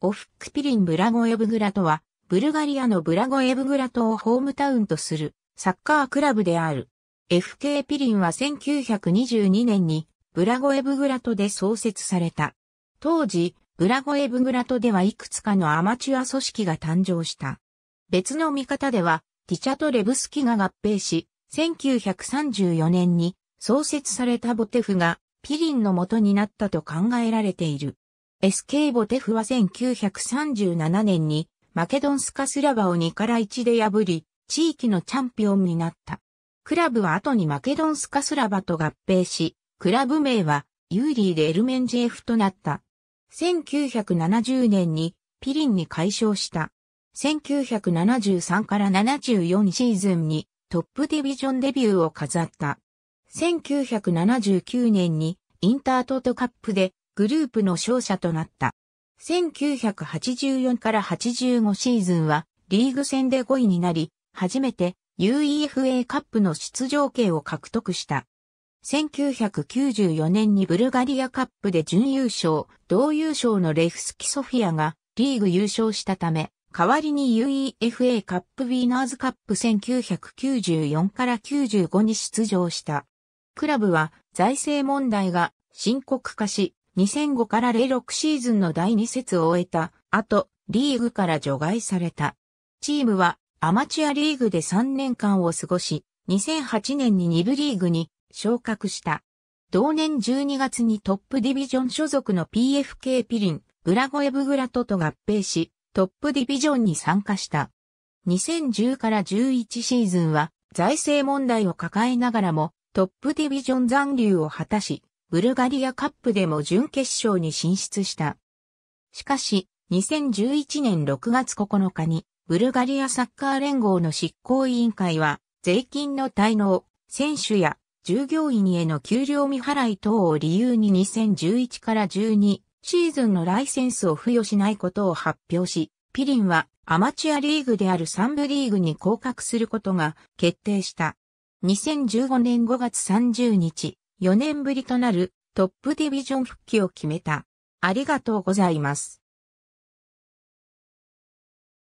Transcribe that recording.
オフックピリン・ブラゴエブグラとは、ブルガリアのブラゴエブグラトをホームタウンとするサッカークラブである。FK ピリンは1922年にブラゴエブグラトで創設された。当時、ブラゴエブグラトではいくつかのアマチュア組織が誕生した。別の見方では、ティチャとレブスキが合併し、1934年に創設されたボテフがピリンの元になったと考えられている。SK ボテフは1937年にマケドンスカスラバを2から1で破り、地域のチャンピオンになった。クラブは後にマケドンスカスラバと合併し、クラブ名はユーリーでエルメンジェフとなった。1970年にピリンに解消した。1973から74シーズンにトップディビジョンデビューを飾った。1979年にインタートートカップでグループの勝者となった。1984から85シーズンはリーグ戦で5位になり、初めて UEFA カップの出場権を獲得した。1994年にブルガリアカップで準優勝、同優勝のレフスキ・ソフィアがリーグ優勝したため、代わりに UEFA カップウィーナーズカップ1994から95に出場した。クラブは財政問題が深刻化し、2005から06シーズンの第2節を終えた後、リーグから除外された。チームはアマチュアリーグで3年間を過ごし、2008年に2部リーグに昇格した。同年12月にトップディビジョン所属の PFK ピリン、ブラゴエブグラトと合併し、トップディビジョンに参加した。2010から11シーズンは財政問題を抱えながらもトップディビジョン残留を果たし、ブルガリアカップでも準決勝に進出した。しかし、2011年6月9日に、ブルガリアサッカー連合の執行委員会は、税金の滞納、選手や従業員への給料未払い等を理由に2011から12シーズンのライセンスを付与しないことを発表し、ピリンはアマチュアリーグである3部リーグに降格することが決定した。2015年5月30日、4年ぶりとなるトップディビジョン復帰を決めた。ありがとうございます。